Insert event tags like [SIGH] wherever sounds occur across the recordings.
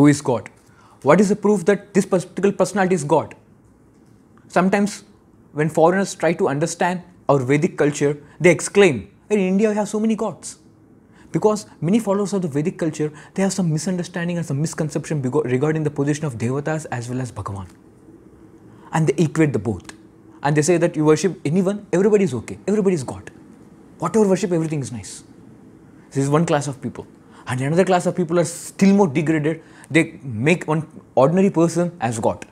who is God? What is the proof that this particular personality is God? Sometimes when foreigners try to understand our Vedic culture, they exclaim, in India we have so many gods. Because many followers of the Vedic culture, they have some misunderstanding and some misconception regarding the position of devatas as well as Bhagavan. And they equate the both. And they say that you worship anyone, everybody is okay, everybody is God. Whatever worship, everything is nice. This is one class of people and another class of people are still more degraded. They make one ordinary person as God.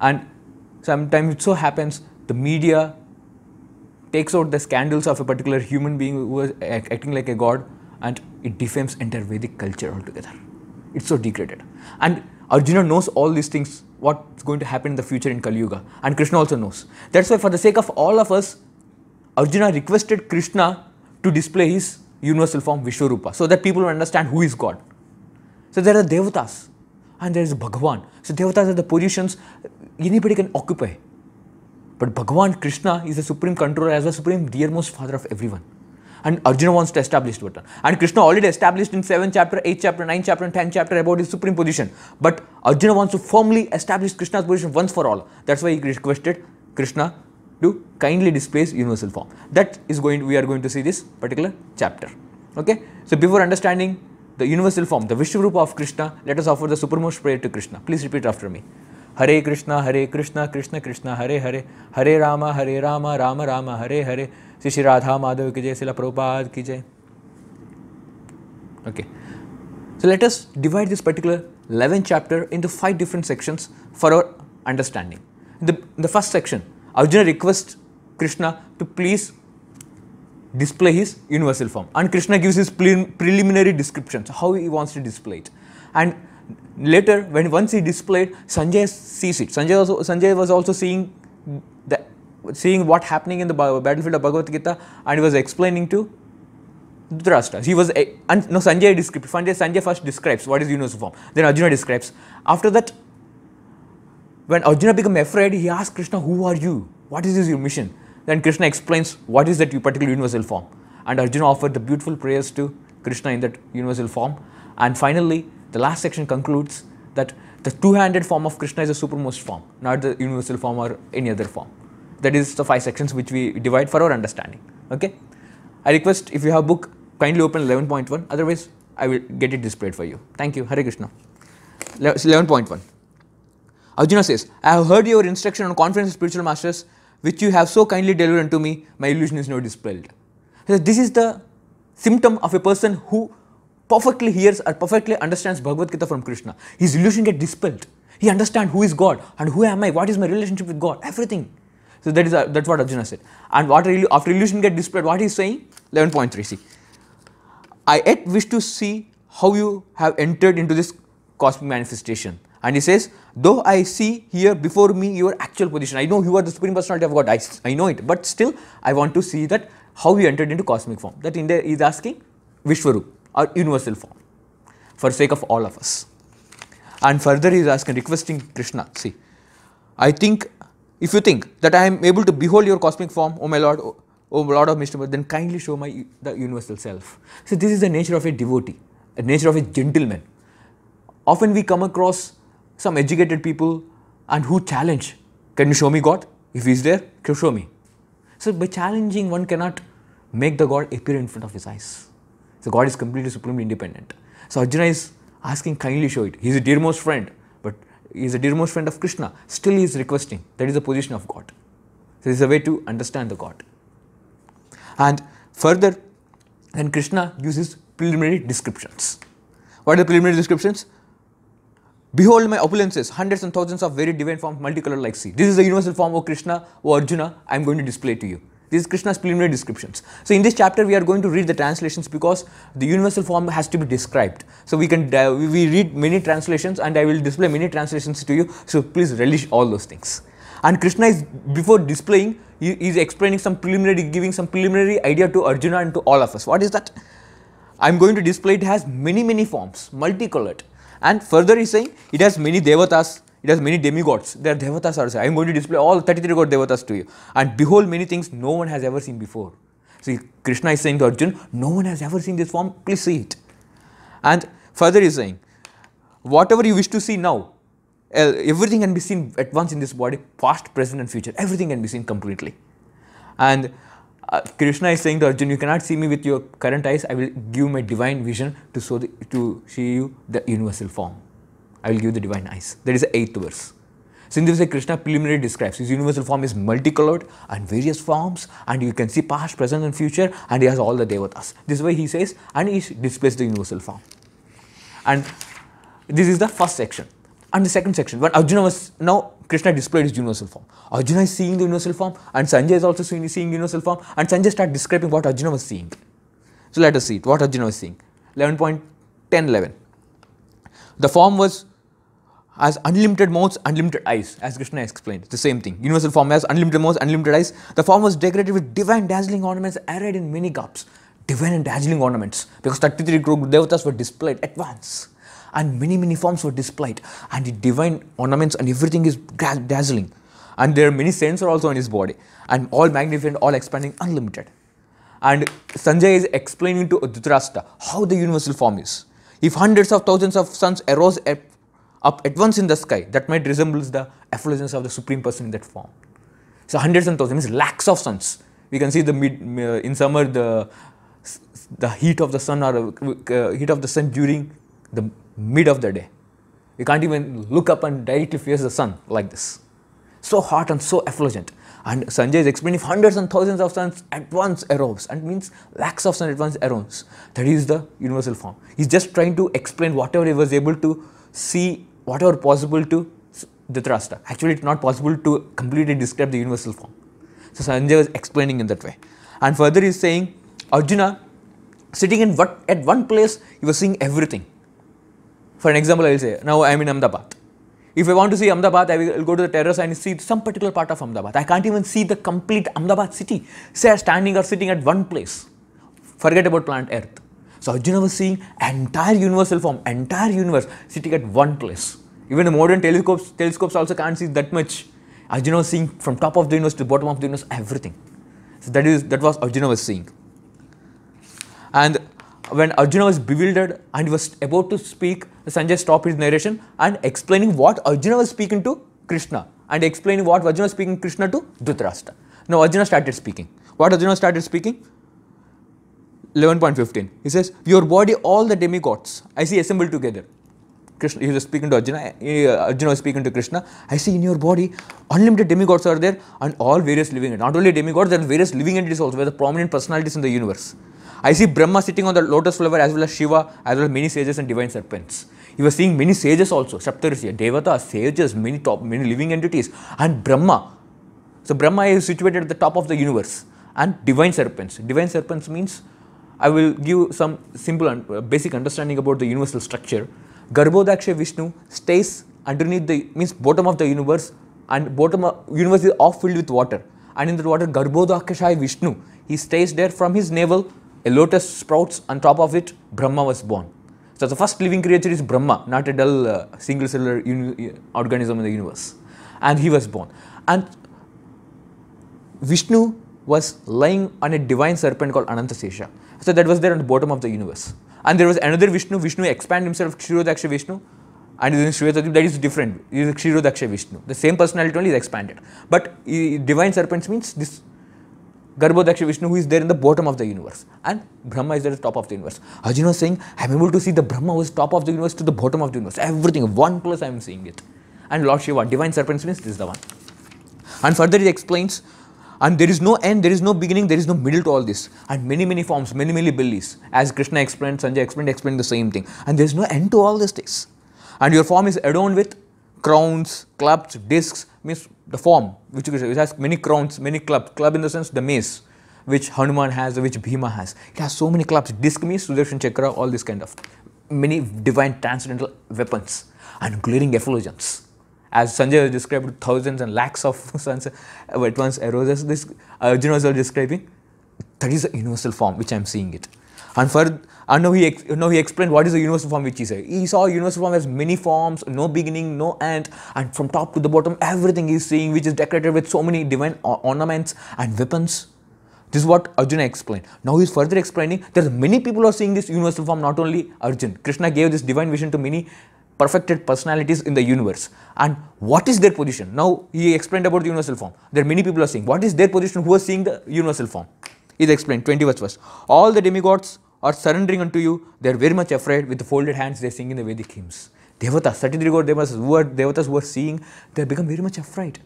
And sometimes it so happens the media takes out the scandals of a particular human being who was acting like a god and it defames entire Vedic culture altogether. It's so degraded. And Arjuna knows all these things, what's going to happen in the future in Kali Yuga. And Krishna also knows. That's why for the sake of all of us, Arjuna requested Krishna to display his universal form Vishwarupa so that people understand who is God. So there are devatas and there is Bhagavan. So devatas are the positions anybody can occupy. But Bhagavan Krishna is the supreme controller as the supreme dearmost father of everyone. And Arjuna wants to establish what. And Krishna already established in 7th chapter, 8th chapter, 9th chapter and 10th chapter about his supreme position. But Arjuna wants to firmly establish Krishna's position once for all. That's why he requested Krishna to kindly displace universal form. That is going to, we are going to see this particular chapter. Okay. So before understanding the universal form, the Vishwarupa of Krishna, let us offer the supermost prayer to Krishna. Please repeat after me. Hare Krishna, Hare Krishna, Krishna Krishna, Hare Hare, Hare Rama, Hare Rama, Rama Rama, Hare Hare, Sri Radha Madhav ki jai, Srila Prabhupada ki jai. Okay. So let us divide this particular 11th chapter into five different sections for our understanding. The, the first section, Arjuna requests Krishna to please display his universal form and Krishna gives his preliminary descriptions how he wants to display it and later when once he displayed Sanjay sees it Sanjay also, Sanjay was also seeing the seeing what happening in the battlefield of Bhagavad Gita and he was explaining to Dhritarashtra. He was a, and no Sanjay describes Sanjay, Sanjay first describes what is universal form then Arjuna describes after that when Arjuna became afraid, he asked Krishna, Who are you? What is your mission? Then Krishna explains what is that particular universal form. And Arjuna offered the beautiful prayers to Krishna in that universal form. And finally, the last section concludes that the two-handed form of Krishna is the supermost form, not the universal form or any other form. That is the five sections which we divide for our understanding. Okay. I request if you have book, kindly open 11.1. Otherwise, I will get it displayed for you. Thank you. Hari Krishna. 11.1. Arjuna says, I have heard your instruction on conference of spiritual masters, which you have so kindly delivered unto me, my illusion is now dispelled. So this is the symptom of a person who perfectly hears or perfectly understands Bhagavad Gita from Krishna. His illusion gets dispelled. He understands who is God and who am I, what is my relationship with God, everything. So that is uh, that's what Arjuna said. And what after illusion get dispelled? what he is saying? 11.3 see. I yet wish to see how you have entered into this cosmic manifestation and he says, though I see here before me your actual position, I know you are the Supreme Personality of God, I, I know it, but still I want to see that how you entered into cosmic form. That India is asking Vishwarup or universal form for sake of all of us. And further he is asking, requesting Krishna, see, I think, if you think that I am able to behold your cosmic form, O my Lord, O, o Lord of Mr. then kindly show my the universal self. So this is the nature of a devotee, the nature of a gentleman. Often we come across some educated people and who challenge. Can you show me God? If He's there, can you show me? So by challenging, one cannot make the God appear in front of his eyes. So God is completely supremely independent. So Arjuna is asking, kindly show it. He is a dearmost friend, but he is a dearmost friend of Krishna. Still he is requesting. That is the position of God. So this is a way to understand the God. And further, then Krishna uses preliminary descriptions. What are the preliminary descriptions? Behold my opulences, hundreds and thousands of very divine forms, multicolored like sea. This is the universal form of Krishna or Arjuna I am going to display to you. This is Krishna's preliminary descriptions. So in this chapter, we are going to read the translations because the universal form has to be described. So we can uh, we read many translations, and I will display many translations to you. So please relish all those things. And Krishna is before displaying, he is explaining some preliminary, giving some preliminary idea to Arjuna and to all of us. What is that? I am going to display it has many many forms, multicolored and further he's saying it has many devatas, it has many demigods, their devatas also. I am going to display all 33 god devatas to you and behold many things no one has ever seen before. See Krishna is saying to Arjun, no one has ever seen this form, please see it. And further he's saying, whatever you wish to see now, everything can be seen at once in this body, past, present and future, everything can be seen completely. And uh, Krishna is saying to Arjun, you cannot see me with your current eyes. I will give my divine vision to show the, to see you the universal form. I will give the divine eyes. That is the eighth verse. Sindhu Krishna preliminary describes his universal form is multicolored and various forms, and you can see past, present, and future, and he has all the devatas. This way he says, and he displays the universal form. And this is the first section and the second section, when Arjuna was now Krishna displayed his universal form. Arjuna is seeing the universal form, and Sanjay is also seeing, seeing universal form, and Sanjay starts describing what Arjuna was seeing. So let us see it, what Arjuna was seeing. 11.1011. The form was as unlimited mouths, unlimited eyes, as Krishna explained. the same thing. Universal form has unlimited mouths, unlimited eyes. The form was decorated with divine dazzling ornaments arrayed in many cups. Divine and dazzling ornaments, because 33 crore devatas were displayed at once and many, many forms were displayed. And the divine ornaments and everything is dazzling. And there are many saints are also in his body, and all magnificent, all expanding, unlimited. And Sanjay is explaining to Dhritarashtra how the universal form is. If hundreds of thousands of suns arose at, up at once in the sky, that might resemble the effulgence of the supreme person in that form. So hundreds and thousands means lakhs of suns. We can see the mid, uh, in summer the the heat of the sun or uh, uh heat of the sun during the mid of the day. You can't even look up and directly face the sun like this. So hot and so effulgent. And Sanjay is explaining hundreds and thousands of suns at once arose and means lakhs of sun at once arose. That is the universal form. He's just trying to explain whatever he was able to see, whatever possible to the thruster. Actually, it's not possible to completely describe the universal form. So Sanjay was explaining in that way. And further he's saying, Arjuna, sitting in what, at one place, he was seeing everything. For an example, I will say, now I am in Ahmedabad. If I want to see Ahmedabad, I will go to the terrace and see some particular part of Ahmedabad. I can't even see the complete Ahmedabad city. Say standing or sitting at one place. Forget about planet Earth. So Arjuna was seeing entire universal form, entire universe sitting at one place. Even the modern telescopes, telescopes also can't see that much. Arjuna was seeing from top of the universe to bottom of the universe, everything. So that is that was Arjuna was seeing. And when Arjuna was bewildered and was about to speak, Sanjay stopped his narration and explaining what Arjuna was speaking to Krishna and explaining what Arjuna was speaking Krishna to Dhritarashtra. Now Arjuna started speaking. What Arjuna started speaking? 11.15. He says, Your body, all the demigods, I see assembled together. Krishna, he was speaking to Arjuna, uh, Arjuna was speaking to Krishna. I see in your body, unlimited demigods are there and all various living entities. Not only demigods, there are various living entities also, where the prominent personalities in the universe. I see Brahma sitting on the lotus flower as well as Shiva, as well as many sages and divine serpents. You are seeing many sages also, saptarishi, Devata, sages, many top, many living entities, and Brahma. So Brahma is situated at the top of the universe, and divine serpents. Divine serpents means I will give some simple and uh, basic understanding about the universal structure. Garbodaksha Vishnu stays underneath the means bottom of the universe, and bottom of uh, universe is off filled with water. And in that water, Garbhodakshaya Vishnu, he stays there from his navel a lotus sprouts, on top of it, Brahma was born. So the first living creature is Brahma, not a dull uh, single cellular uh, organism in the universe. And he was born. And Vishnu was lying on a divine serpent called Anantasesha. So that was there on the bottom of the universe. And there was another Vishnu, Vishnu expanded himself, Kshirodaksha Vishnu. And then that is different. He is Kshirodaksha Vishnu. The same personality only is expanded. But uh, divine serpents means this Garbhodaksha Vishnu who is there in the bottom of the universe and Brahma is at the top of the universe. Arjuna is saying, I am able to see the Brahma who is top of the universe to the bottom of the universe. Everything, one plus I am seeing it. And Lord Shiva, divine serpent means this is the one. And further he explains, and there is no end, there is no beginning, there is no middle to all this. And many, many forms, many, many beliefs. As Krishna explained, Sanjay explained, explained the same thing. And there is no end to all these things. And your form is adorned with crowns, clubs, discs, means the form which, which has many crowns, many clubs. club in the sense the mace which Hanuman has, which Bhima has. It has so many clubs, disc mace, Sudarshan Chakra, all this kind of many divine transcendental weapons and glaring effulgence. As Sanjay has described thousands and lakhs of [LAUGHS] suns uh, at once arose this Arjuna was describing, that is the universal form which I am seeing it. And for and now he now he explained what is the universal form which he said. He saw universal form as many forms, no beginning, no end, and from top to the bottom, everything is seeing, which is decorated with so many divine ornaments and weapons. This is what Arjuna explained. Now he is further explaining that many people are seeing this universal form, not only Arjuna. Krishna gave this divine vision to many perfected personalities in the universe. And what is their position? Now he explained about the universal form. There are many people are seeing. What is their position who are seeing the universal form? He explained 20 verse first. All the demigods are surrendering unto you, they are very much afraid with folded hands they are singing the Vedic hymns. Devatas, 33 crore devatas who are, devatas who are seeing, they have become very much afraid.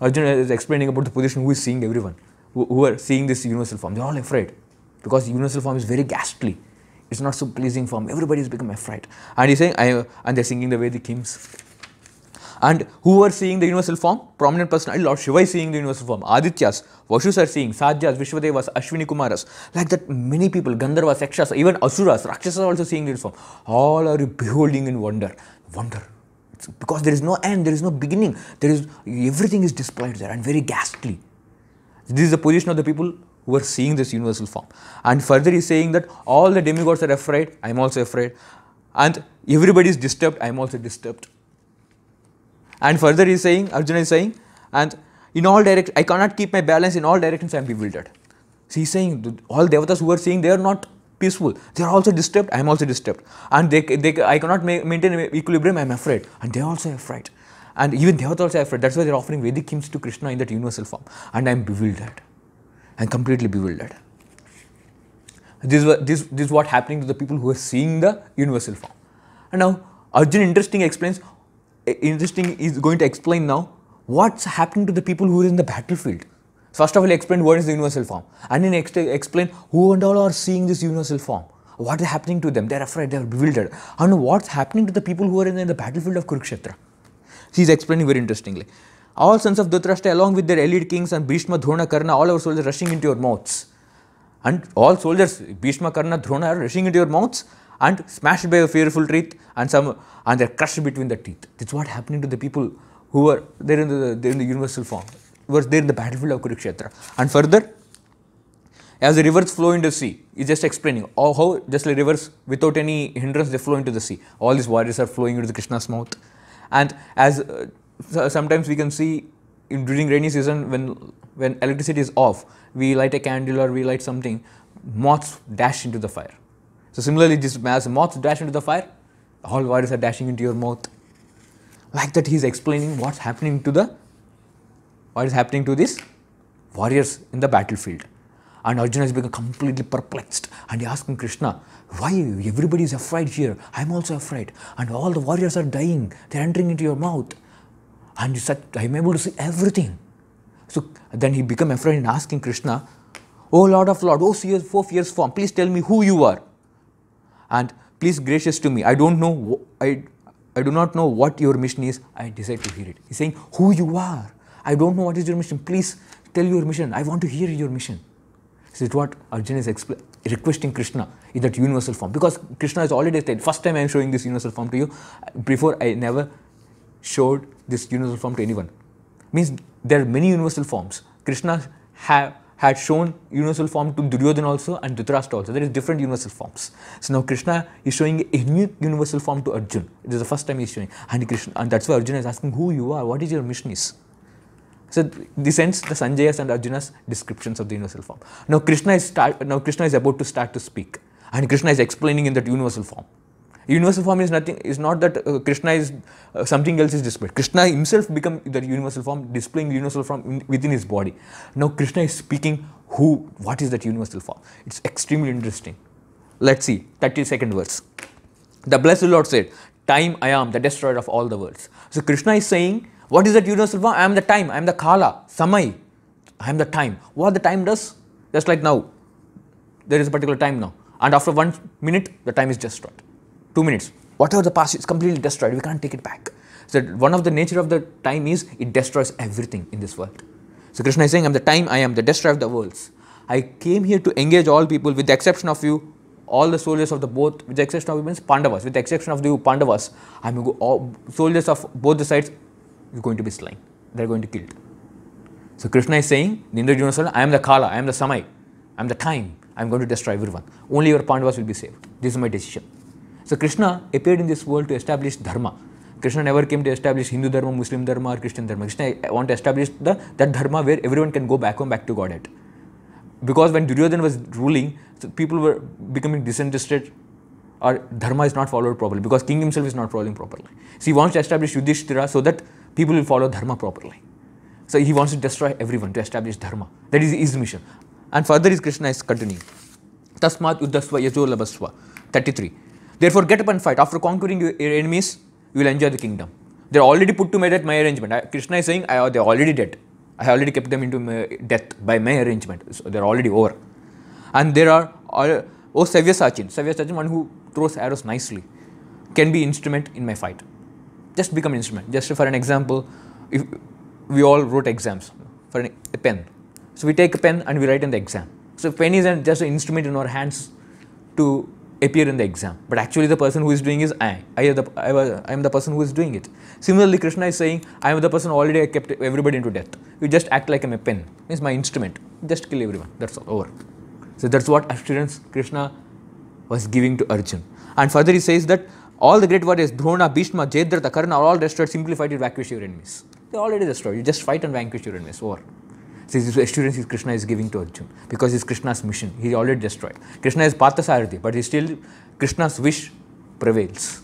Arjuna is explaining about the position who is seeing everyone, who, who are seeing this universal form, they are all afraid because universal form is very ghastly. It's not so pleasing form, everybody has become afraid. And he's saying, I, and they're singing the Vedic hymns. And who are seeing the universal form? Prominent personality Lord Shiva is seeing the universal form. Adityas, Vashus are seeing, Sajas, Vishwadevas, Ashwini Kumaras. Like that many people, Gandharvas, Ekshas, even Asuras, Rakshasas are also seeing the universal form. All are beholding in wonder. Wonder. It's because there is no end, there is no beginning. There is everything is displayed there and very ghastly. This is the position of the people who are seeing this universal form. And further he is saying that all the demigods are afraid, I am also afraid. And everybody is disturbed, I am also disturbed. And further he is saying, Arjuna is saying, and in all directions, I cannot keep my balance, in all directions I am bewildered. So he is saying, all devatas who are seeing, they are not peaceful. They are also disturbed, I am also disturbed. And they, they, I cannot maintain equilibrium, I am afraid. And they are also afraid. And even devatas also afraid. That's why they are offering Vedic hymns to Krishna in that universal form. And I am bewildered. I am completely bewildered. This, this, this is what happening to the people who are seeing the universal form. And now Arjuna interesting explains interesting is going to explain now what's happening to the people who are in the battlefield. First of all, explain what is the universal form, and then explain who and all are seeing this universal form. What is happening to them? They're afraid, they're bewildered. And what's happening to the people who are in the battlefield of Kurukshetra? He's explaining very interestingly. All sons of Dhritarashtra, along with their elite kings and Bhishma, Drona, Karna, all our soldiers rushing into your mouths. And all soldiers, Bhishma, Karna, Drona are rushing into your mouths and smashed by a fearful teeth and some and they're crushed between the teeth. That's what happening to the people who were there in the there in the universal form, were there in the battlefield of Kurukshetra. And further, as the rivers flow into the sea, it's just explaining how just like rivers without any hindrance they flow into the sea. All these waters are flowing into the Krishna's mouth, and as uh, sometimes we can see in, during rainy season when when electricity is off, we light a candle or we light something, moths dash into the fire so similarly, just as moths dash into the fire, all warriors are dashing into your mouth. Like that, he is explaining what's happening to the what is happening to these warriors in the battlefield. And Arjuna is becoming completely perplexed and he asking Krishna, why everybody is afraid here? I am also afraid. And all the warriors are dying. They are entering into your mouth. And I am able to see everything. So then he became afraid and asking Krishna, Oh Lord of Lord, oh four fierce form, please tell me who you are and please gracious to me, I do not know, I, I do not know what your mission is, I desire to hear it. He's saying who you are, I do not know what is your mission, please tell your mission, I want to hear your mission. This is what Arjuna is requesting Krishna in that universal form because Krishna has already said, first time I am showing this universal form to you, before I never showed this universal form to anyone. Means there are many universal forms. Krishna have had shown universal form to Duryodhana also and Dhritarashtra also. There is different universal forms. So now Krishna is showing a new universal form to Arjun. It is the first time he is showing. And, Krishna, and that's why Arjun is asking who you are, what is your mission is. So this ends the Sanjayas and Arjuna's descriptions of the universal form. Now Krishna is start, now Krishna is about to start to speak and Krishna is explaining in that universal form. Universal form is nothing, is not that uh, Krishna is uh, something else is displayed. Krishna himself become that universal form, displaying universal form in, within his body. Now Krishna is speaking who, what is that universal form? It's extremely interesting. Let's see, 32nd verse. The blessed Lord said, time I am, the destroyer of all the worlds. So Krishna is saying, what is that universal form? I am the time, I am the Kala, Samai, I am the time. What the time does? Just like now, there is a particular time now. And after one minute, the time is destroyed two minutes. Whatever the past is completely destroyed. We can't take it back. So one of the nature of the time is it destroys everything in this world. So Krishna is saying, I'm the time, I am the destroyer of the worlds. I came here to engage all people with the exception of you, all the soldiers of the both, with the exception of women, Pandavas, with the exception of you, Pandavas, I'm go, all, soldiers of both the sides, you're going to be slain. They're going to be killed. So Krishna is saying, Nindra I am the Kala, I am the Samai, I am the time, I am going to destroy everyone. Only your Pandavas will be saved. This is my decision. So Krishna appeared in this world to establish dharma. Krishna never came to establish Hindu dharma, Muslim dharma, or Christian dharma. Krishna want to establish the, that dharma where everyone can go back home, back to Godhead. Because when Duryodhan was ruling, so people were becoming disinterested, or dharma is not followed properly because king himself is not following properly. So he wants to establish Yudhishthira so that people will follow dharma properly. So he wants to destroy everyone to establish dharma. That is his mission. And further is Krishna is continuing. Tasmat uddasva yajolabasva. 33. Therefore, get up and fight. After conquering your enemies, you will enjoy the kingdom. They are already put to my death, my arrangement. I, Krishna is saying, I, they are already dead. I have already kept them into death by my arrangement. So they are already over. And there are, uh, oh, Savya Sachin. Savya Sachin, one who throws arrows nicely, can be instrument in my fight. Just become instrument. Just for an example, if we all wrote exams for an, a pen. So we take a pen and we write in the exam. So pen is just an instrument in our hands to appear in the exam. But actually the person who is doing is I. I, the, I, I am the person who is doing it. Similarly, Krishna is saying, I am the person already I kept everybody into death. You just act like I'm a pen, It's my instrument. Just kill everyone. That's all over. So that's what assurance Krishna was giving to Arjun. And further he says that all the great warriors, Drona, Bhishma, Jedrata, Karna are all destroyed, Simply fight to vanquish your enemies. they already destroyed. You just fight and vanquish your enemies. Over. So his assurance is Krishna is giving to Arjun because it's Krishna's mission. He already destroyed. Krishna is Parthasarathi, but he still Krishna's wish prevails.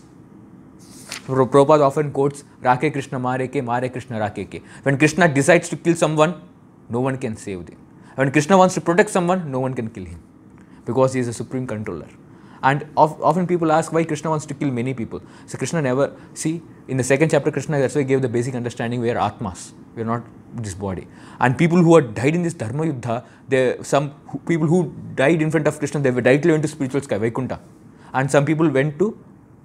Prabhupada often quotes Rake Krishna Mare Mare Krishna Rake Ke. When Krishna decides to kill someone, no one can save them. When Krishna wants to protect someone, no one can kill him because he is a supreme controller. And of, often people ask why Krishna wants to kill many people. So Krishna never, see, in the second chapter, Krishna that's why gave the basic understanding we are Atmas. We are not this body. And people who had died in this Dharma Yuddha, they some who, people who died in front of Krishna, they were directly went to spiritual sky, Vaikuntha. And some people went to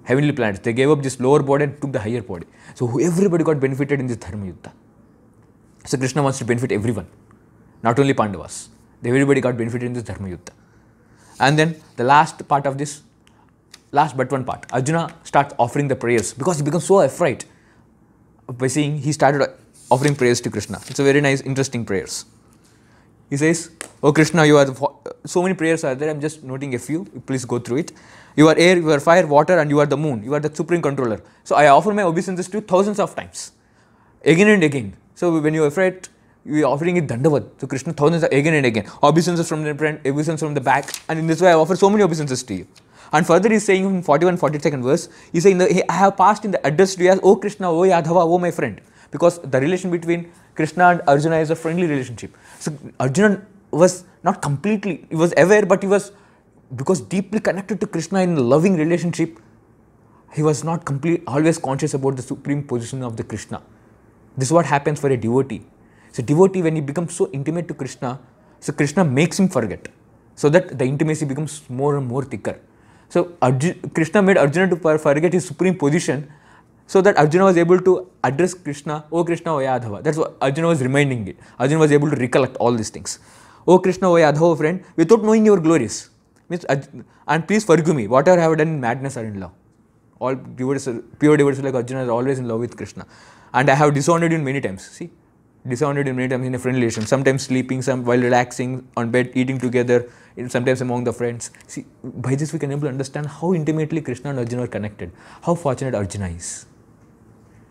heavenly planets. They gave up this lower body and took the higher body. So everybody got benefited in this Dharma Yuddha. So Krishna wants to benefit everyone, not only Pandavas. Everybody got benefited in this Dharma Yuddha. And then the last part of this, last but one part, Arjuna starts offering the prayers because he becomes so afraid by seeing. he started offering prayers to Krishna. It's a very nice, interesting prayers. He says, Oh Krishna, you are so many prayers are there. I'm just noting a few. Please go through it. You are air, you are fire, water, and you are the moon. You are the supreme controller. So I offer my obeisances to you thousands of times, again and again. So when you are afraid, you are offering it dandavat to Krishna thousands of, again and again. Obeisances from the front, obeisances from the back, and in this way I offer so many obeisances to you. And further, he's saying in 41 42nd verse, he's saying, I have passed in the address to you as, Oh Krishna, O oh Yadhava, O oh my friend because the relation between Krishna and Arjuna is a friendly relationship. So Arjuna was not completely, he was aware, but he was, because deeply connected to Krishna in a loving relationship, he was not complete, always conscious about the supreme position of the Krishna. This is what happens for a devotee. So devotee, when he becomes so intimate to Krishna, so Krishna makes him forget, so that the intimacy becomes more and more thicker. So Arjuna, Krishna made Arjuna to forget his supreme position so that Arjuna was able to address Krishna, O oh Krishna, O oh Yadhava. That's what Arjuna was reminding it. Arjuna was able to recollect all these things. O oh Krishna, O Yadhava friend, without knowing your glories. And please forgive me, whatever I have done in madness or in love. All pure devotees like Arjuna are always in love with Krishna. And I have dishonored you many times. See, dishonored him many times in a friendly relation. Sometimes sleeping, some while relaxing on bed, eating together, sometimes among the friends. See, by this we can able to understand how intimately Krishna and Arjuna are connected. How fortunate Arjuna is.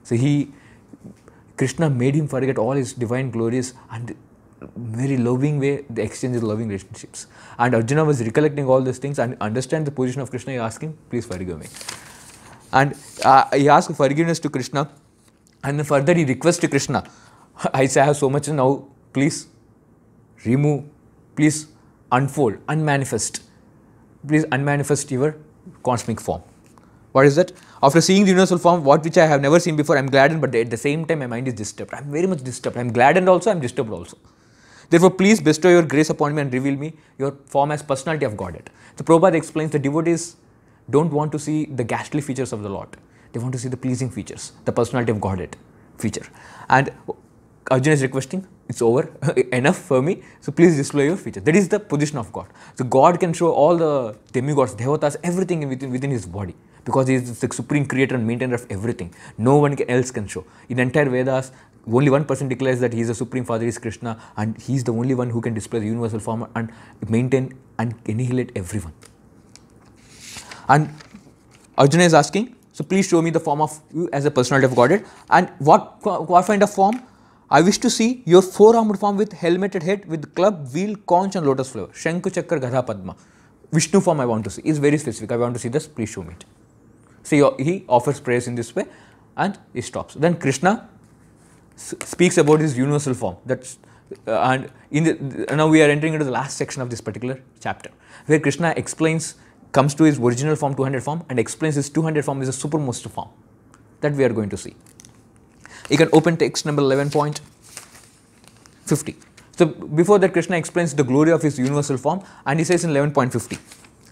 So he, Krishna made him forget all his divine glories and very loving way they exchange loving relationships. And Arjuna was recollecting all these things and understand the position of Krishna. He asked him, please forgive me. And uh, he asked forgiveness to Krishna. And further he requests to Krishna, I say I have so much now, please remove, please unfold, unmanifest, please unmanifest your cosmic form. What is that? After seeing the universal form, what which I have never seen before, I am gladdened, but at the same time, my mind is disturbed. I am very much disturbed. I am gladdened also, I am disturbed also. Therefore, please bestow your grace upon me and reveal me your form as personality of Godhead. The Prabhupada explains the devotees don't want to see the ghastly features of the Lord. They want to see the pleasing features, the personality of Godhead feature. And Arjuna is requesting, it's over, [LAUGHS] enough for me, so please display your features. That is the position of God. So God can show all the demigods, devatas, everything within, within his body because he is the supreme creator and maintainer of everything. No one else can show. In entire Vedas, only one person declares that he is the supreme father, he is Krishna and he is the only one who can display the universal form and maintain and annihilate everyone. And Arjuna is asking, so please show me the form of you as a personality of Godhead and what, what kind of form? I wish to see your four armed form with helmeted head with club, wheel, conch and lotus flower. Shanku Chakkar Gadha Padma. Vishnu form I want to see. It's very specific. I want to see this. Please show me it. See, he offers prayers in this way and he stops. Then Krishna speaks about his universal form. That's uh, and in the, now we are entering into the last section of this particular chapter where Krishna explains comes to his original form 200 form and explains his 200 form is a supermost form that we are going to see. You can open text number 11.50. So before that Krishna explains the glory of his universal form and he says in 11.50.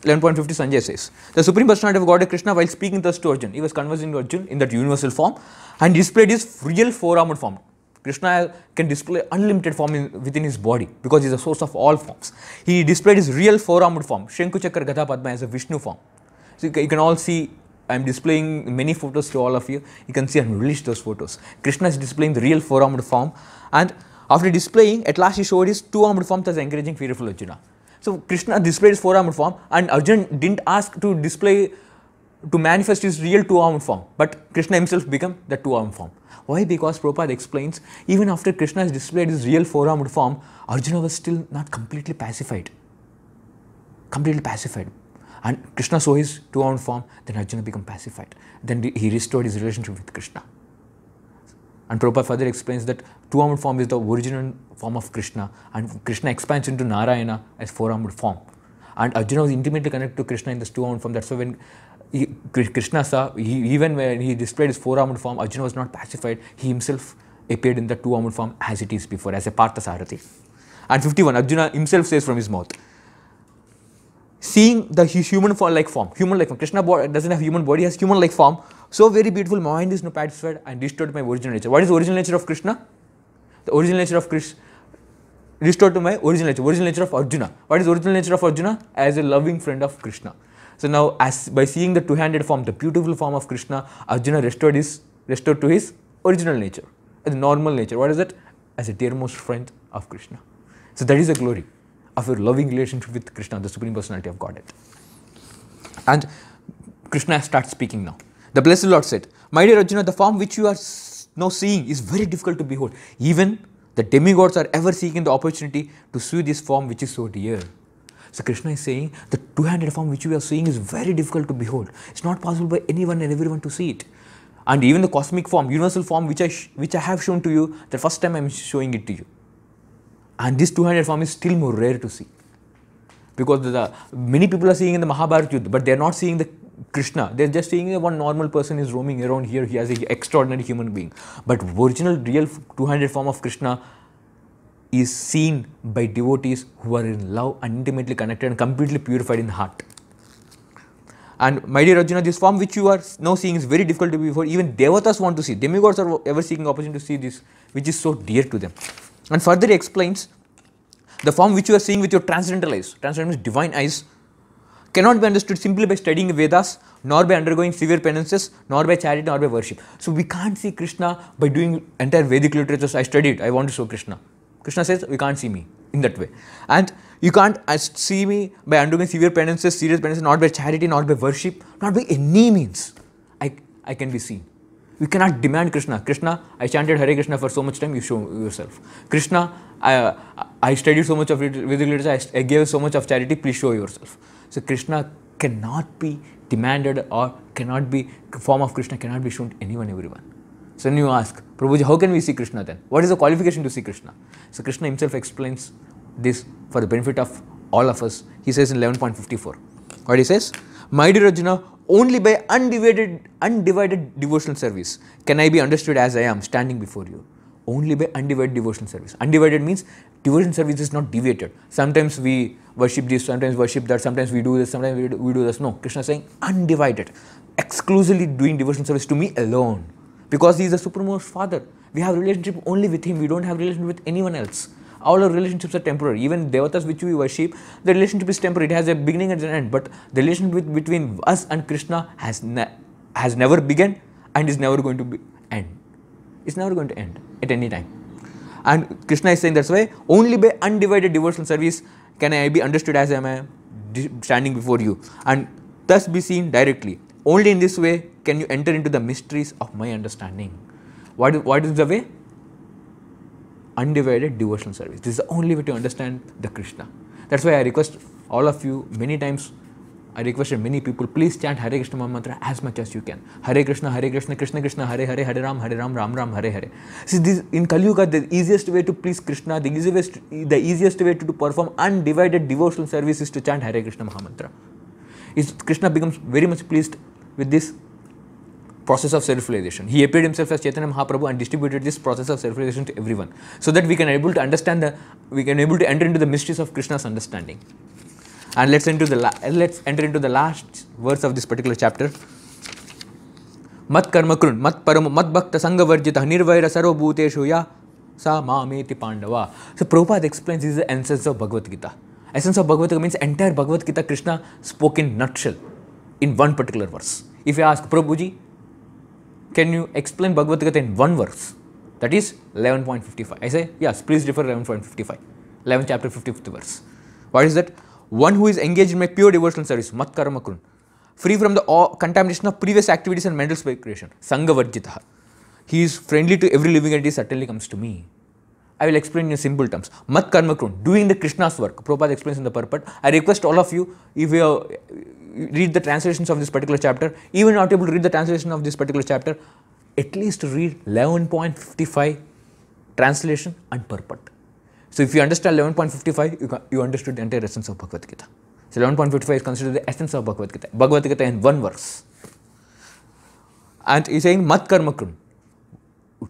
11.50 Sanjay says, The Supreme Personality of Godhead Krishna while speaking thus to Arjun, he was conversing to Arjun in that universal form and displayed his real four-armed form. Krishna can display unlimited form in, within his body because he is the source of all forms. He displayed his real four-armed form, Shanku Chakra Gada Padma as a Vishnu form. So you can all see I am displaying many photos to all of you. You can see I have released those photos. Krishna is displaying the real four armed form and after displaying at last he showed his two armed form as encouraging fearful Arjuna. So Krishna displayed his four armed form and Arjuna didn't ask to display to manifest his real two armed form but Krishna himself became the two armed form. Why? Because Prabhupada explains even after Krishna has displayed his real four armed form Arjuna was still not completely pacified. Completely pacified and Krishna saw his two-armed form, then Arjuna became pacified. Then he restored his relationship with Krishna. And Prabhupada further explains that two-armed form is the original form of Krishna and Krishna expands into Narayana as four-armed form. And Arjuna was intimately connected to Krishna in this two-armed form. That's why when he, Krishna saw, he, even when he displayed his four-armed form, Arjuna was not pacified. He himself appeared in the two-armed form as it is before, as a Partha Sarathi. And 51, Arjuna himself says from his mouth, seeing the human form, like form, human like form. Krishna doesn't have human body, has human like form. So very beautiful, my mind is no satisfied and restored to my original nature. What is the original nature of Krishna? The original nature of Krishna, restored to my original nature, original nature of Arjuna. What is the original nature of Arjuna? As a loving friend of Krishna. So now as by seeing the two-handed form, the beautiful form of Krishna, Arjuna restored his restored to his original nature, the normal nature. What is it? As a dearmost friend of Krishna. So that is the glory of your loving relationship with Krishna, the Supreme Personality of Godhead. And Krishna starts speaking now. The Blessed Lord said, My dear Arjuna, the form which you are now seeing is very difficult to behold. Even the demigods are ever seeking the opportunity to see this form which is so dear. So Krishna is saying the two-handed form which we are seeing is very difficult to behold. It's not possible by anyone and everyone to see it. And even the cosmic form, universal form which I, which I have shown to you, the first time I am showing it to you. And this 200 form is still more rare to see. Because the, many people are seeing in the Mahabharata but they are not seeing the Krishna. They're just seeing one normal person is roaming around here. He has an extraordinary human being. But original, real 200 form of Krishna is seen by devotees who are in love and intimately connected and completely purified in the heart. And my dear Arjuna, this form which you are now seeing is very difficult to be before. Even devatas want to see. Demigods are ever seeking opportunity to see this, which is so dear to them and further he explains the form which you are seeing with your transcendental eyes, transcendental means divine eyes, cannot be understood simply by studying Vedas, nor by undergoing severe penances, nor by charity, nor by worship. So we can't see Krishna by doing entire Vedic literature. So I studied, I want to show Krishna. Krishna says, we can't see me in that way. And you can't uh, see me by undergoing severe penances, serious penances, not by charity, not by worship, not by any means. I, I can be seen. You cannot demand Krishna. Krishna, I chanted Hare Krishna for so much time, you show yourself. Krishna, I, I studied so much of Vedic literature, I, gave so much of charity, please show yourself. So Krishna cannot be demanded or cannot be, form of Krishna cannot be shown to anyone, everyone. So then you ask, Prabhuji, how can we see Krishna then? What is the qualification to see Krishna? So Krishna himself explains this for the benefit of all of us. He says in 11.54, what he says, My dear Arjuna, only by undivided, undivided devotional service can I be understood as I am standing before you. Only by undivided devotional service. Undivided means devotional service is not deviated. Sometimes we worship this, sometimes worship that, sometimes we do this, sometimes we do, this. No, Krishna is saying undivided, exclusively doing devotional service to me alone. Because he is the supremost father. We have relationship only with him, we don't have relationship with anyone else all our relationships are temporary. Even devatas which we worship, the relationship is temporary. It has a beginning and an end. But the relationship with, between us and Krishna has ne has never begun and is never going to be end. It's never going to end at any time. And Krishna is saying that's why only by undivided devotional service can I be understood as I am standing before you and thus be seen directly. Only in this way can you enter into the mysteries of my understanding. What, what is the way? undivided devotional service. This is the only way to understand the Krishna. That's why I request all of you many times. I requested many people, please chant Hare Krishna Maha Mantra as much as you can. Hare Krishna, Hare Krishna, Krishna Krishna, Hare Hare, Hare Ram, Hare Ram, Ram Ram, Hare Hare. See, this, in Kali Yuga, the easiest way to please Krishna, the easiest, the easiest way to, to perform undivided devotional service is to chant Hare Krishna Maha Mantra. Is Krishna becomes very much pleased with this process of self-realization. He appeared himself as Chaitanya Mahaprabhu and distributed this process of self-realization to everyone so that we can able to understand the, we can able to enter into the mysteries of Krishna's understanding. And let's enter, the let's enter into the last verse of this particular chapter. मत कर्मकृण mat परम mat भक्त संग वर्जित bhute सर्वभूतेषु sa सा मामेति pandava. So Prabhupada explains this is the essence of Bhagavad Gita. Essence of Bhagavad Gita means entire Bhagavad Gita Krishna spoke in nutshell in one particular verse. If you ask Prabhuji, can you explain Bhagavad Gita in one verse? That is 11.55. I say, yes, please refer 11.55, 11 chapter 55th verse. What is that? One who is engaged in my pure devotional service, mat karma kun, free from the contamination of previous activities and mental speculation, sangha varjitaha. He is friendly to every living entity, certainly comes to me. I will explain in simple terms. Mat karma kun, doing the Krishna's work. Prabhupada explains in the purport. I request all of you, if you, read the translations of this particular chapter, even not able to read the translation of this particular chapter, at least read 11.55 translation and purport. So if you understand 11.55, you, you understood the entire essence of Bhagavad Gita. So 11.55 is considered the essence of Bhagavad Gita. Bhagavad Gita in one verse. And he's saying mat karmakrun,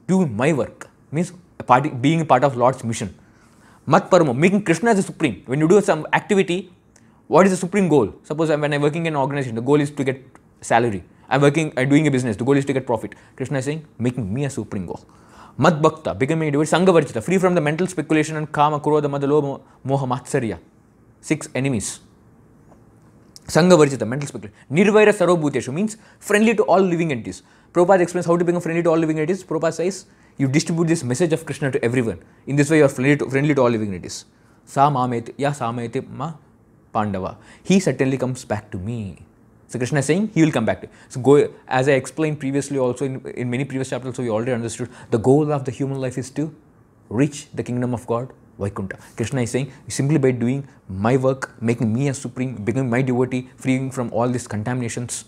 do my work, means a part, being a part of Lord's mission. Mat paramo, making Krishna the supreme. When you do some activity, what is the supreme goal? Suppose when I'm working in an organization, the goal is to get salary. I'm working, I'm doing a business, the goal is to get profit. Krishna is saying, making me a supreme goal. Madbhakta, becoming a devotee, Sangavarjita, free from the mental speculation and kama, krodha, madalo, moha, matsarya. Six enemies. Sangavarjita, mental speculation. Nirvaira sarobhuteshu means friendly to all living entities. Prabhupada explains how to become friendly to all living entities. Prabhupada says, you distribute this message of Krishna to everyone. In this way, you are friendly to, friendly to all living entities. Sa mamete, ya samete, ma Pandava. He certainly comes back to me. So Krishna is saying he will come back to. So go as I explained previously also in, in many previous chapters, so we already understood the goal of the human life is to reach the kingdom of God, Vaikunta. Krishna is saying simply by doing my work, making me a supreme, becoming my devotee, freeing from all these contaminations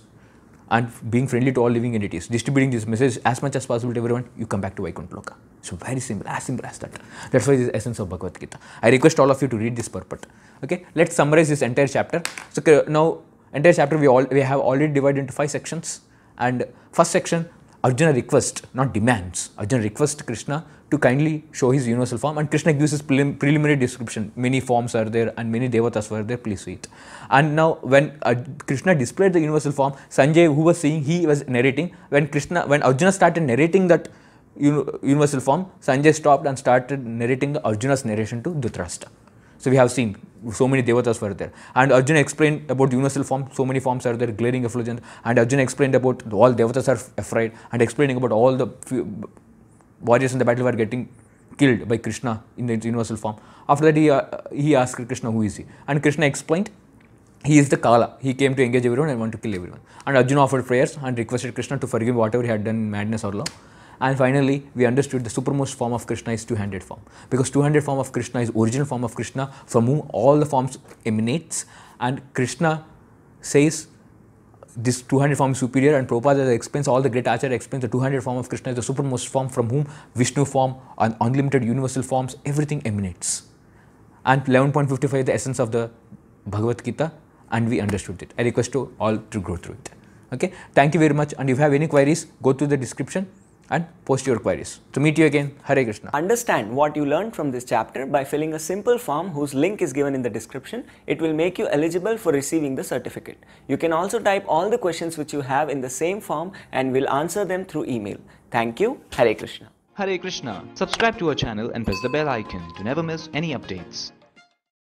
and being friendly to all living entities, distributing this message as much as possible to everyone, you come back to Vaikuntha Loka. So very simple, as simple as that. That's why this essence of Bhagavad Gita. I request all of you to read this purport. Okay, let's summarize this entire chapter. So now entire chapter we all we have already divided into five sections. And first section, Arjuna requests, not demands. Arjuna requests Krishna to kindly show his universal form and Krishna gives his prelim preliminary description. Many forms are there and many devatas were there, please it. And now when uh, Krishna displayed the universal form, Sanjay who was seeing, he was narrating. When Krishna, when Arjuna started narrating that universal form, Sanjay stopped and started narrating the Arjuna's narration to Dhritarashtra. So we have seen so many devatas were there. And Arjuna explained about universal form, so many forms are there, glaring effulgent. And Arjuna explained about all devatas are afraid and explaining about all the warriors in the battle were getting killed by Krishna in the universal form. After that, he, uh, he asked Krishna, who is he? And Krishna explained, he is the Kala. He came to engage everyone and want to kill everyone. And Arjuna offered prayers and requested Krishna to forgive whatever he had done in madness or love. And finally, we understood the supermost form of Krishna is two-handed form because two-handed form of Krishna is original form of Krishna from whom all the forms emanates and Krishna says this two-handed form is superior and Prabhupada explains, all the great acharya explains the two-handed form of Krishna is the supermost form from whom Vishnu form and unlimited universal forms, everything emanates. And 11.55 is the essence of the Bhagavad Gita and we understood it. I request you all to go through it. Okay. Thank you very much and if you have any queries, go to the description and post your queries. To meet you again, Hare Krishna. Understand what you learned from this chapter by filling a simple form whose link is given in the description. It will make you eligible for receiving the certificate. You can also type all the questions which you have in the same form and we'll answer them through email. Thank you. Hare Krishna. Hare Krishna. Subscribe to our channel and press the bell icon to never miss any updates.